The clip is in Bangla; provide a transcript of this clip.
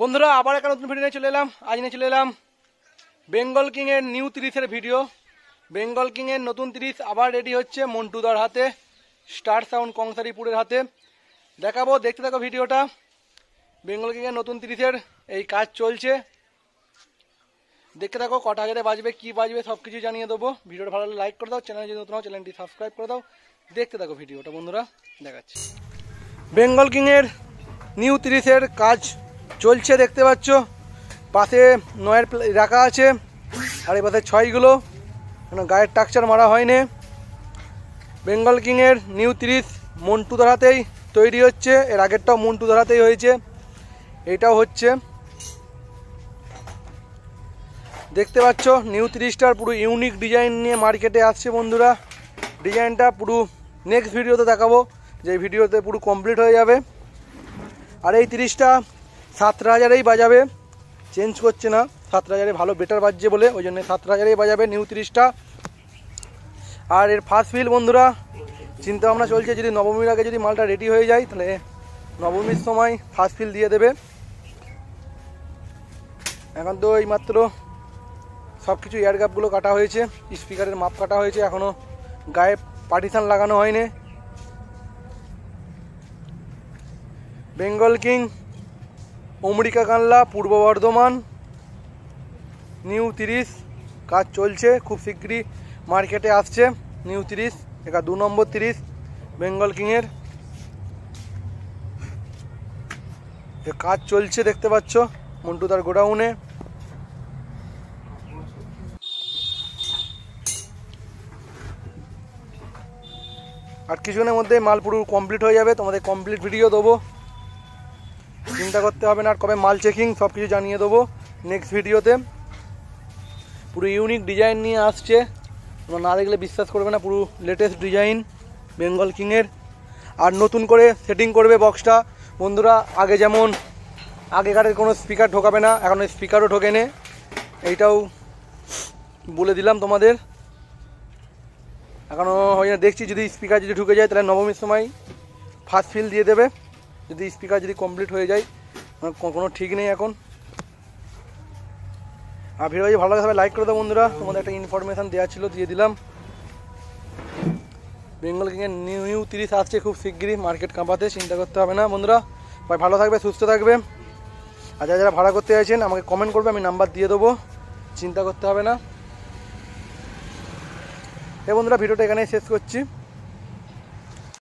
বন্ধুরা আবার একটা নতুন ভিডিও নিয়ে চলে এলাম আজ নিয়ে চলে এলাম বেঙ্গল কিংয়ের নিউ তিরিশের ভিডিও বেঙ্গল কিংয়ের নতুন তিরিশ আবার রেডি হচ্ছে মন্টুদার হাতে স্টার সাউন্ড কংসারিপুরের হাতে দেখাবো দেখতে থাকো ভিডিওটা বেঙ্গল কিংয়ের নতুন তিরিশের এই কাজ চলছে দেখতে থাকো কটা হাজারে বাজবে কী বাজবে সব কিছু জানিয়ে দেবো ভিডিওটা ভালো লাইক করে দাও চ্যানেল যদি নতুন চ্যানেলটি সাবস্ক্রাইব করে দাও দেখতে থাকো ভিডিওটা বন্ধুরা দেখাচ্ছি বেঙ্গল কিংয়ের নিউ তিরিশের কাজ চলছে দেখতে পাচ্ছ পাশে নয়ের রাখা আছে আর এই পাশে ছয়গুলো গায়ের টাকচার মারা হয়নি বেঙ্গল কিংয়ের নিউ তিরিশ মন্টু ধরাতেই তৈরি হচ্ছে এর আগেরটাও মন্টু ধরাতেই হয়েছে এটাও হচ্ছে দেখতে পাচ্ছ নিউ তিরিশটার পুরো ইউনিক ডিজাইন নিয়ে মার্কেটে আসছে বন্ধুরা ডিজাইনটা পুরো নেক্সট ভিডিওতে দেখাবো যে ভিডিওতে পুরো কমপ্লিট হয়ে যাবে আর এই তিরিশটা সাতটা হাজারেই বাজাবে চেঞ্জ করছে না সাতটা হাজারে ভালো বেটার বাজছে বলে ওই জন্য সাতটা হাজারেই বাজাবে নিউ তিরিশটা আর এর ফার্স্ট ফিল বন্ধুরা চিন্তা ভাবনা চলছে যদি নবমীর আগে যদি মালটা রেডি হয়ে যায় তাহলে নবমীর সময় ফার্স্ট ফিল দিয়ে দেবে এখন তো এইমাত্র সব কিছু এয়ারগাপগুলো কাটা হয়েছে স্পিকারের মাপ কাটা হয়েছে এখনও গায়ে পার্টিশান লাগানো হয়নি বেঙ্গল কিং অমরিকা কানলা পূর্ব বর্ধমান নিউ তিরিশ কাজ চলছে খুব শীঘ্রই মার্কেটে আসছে নিউ তিরিশ এটা দু নম্বর তিরিশ বেঙ্গল কিংয়ের কাজ চলছে দেখতে পাচ্ছ মন্টুদার গোডাউনে আর কিছুক্ষণের মধ্যে মাল পুরো কমপ্লিট হয়ে যাবে তোমাদের কমপ্লিট ভিডিও দেবো চিন্তা করতে হবে না আর কবে মাল চেকিং সব কিছু জানিয়ে দেবো নেক্সট ভিডিওতে পুরো ইউনিক ডিজাইন নিয়ে আসছে তোমরা না দেখলে বিশ্বাস করবে না পুরো লেটেস্ট ডিজাইন বেঙ্গল কিংয়ের আর নতুন করে সেটিং করবে বক্সটা বন্ধুরা আগে যেমন আগেকারের কোনো স্পিকার ঢোকাবে না এখন স্পিকারও ঢোকে নে এইটাও বলে দিলাম তোমাদের এখনও হয় না দেখছি যদি স্পিকার যদি ঢুকে যায় তাহলে নবমীর সময় ফার্স্ট ফিল দিয়ে দেবে যদি স্পিকার যদি কমপ্লিট হয়ে যায় কোনো ঠিক নেই এখন আর ভিডিও যদি ভালো লাগে লাইক করে দাও বন্ধুরা তোমাদের একটা ইনফরমেশান দেওয়া ছিল দিয়ে দিলাম বেঙ্গল কিংয়ের নিউ নিউ তিরিশ আসছে খুব শিগগিরই মার্কেট কাঁপাতে চিন্তা করতে হবে না বন্ধুরা ভাই ভালো থাকবে সুস্থ থাকবে আর যারা যারা ভাড়া করতে চাইছেন আমাকে কমেন্ট করবে আমি নাম্বার দিয়ে দেবো চিন্তা করতে হবে না এ বন্ধুরা ভিডিওটা এখানেই শেষ করছি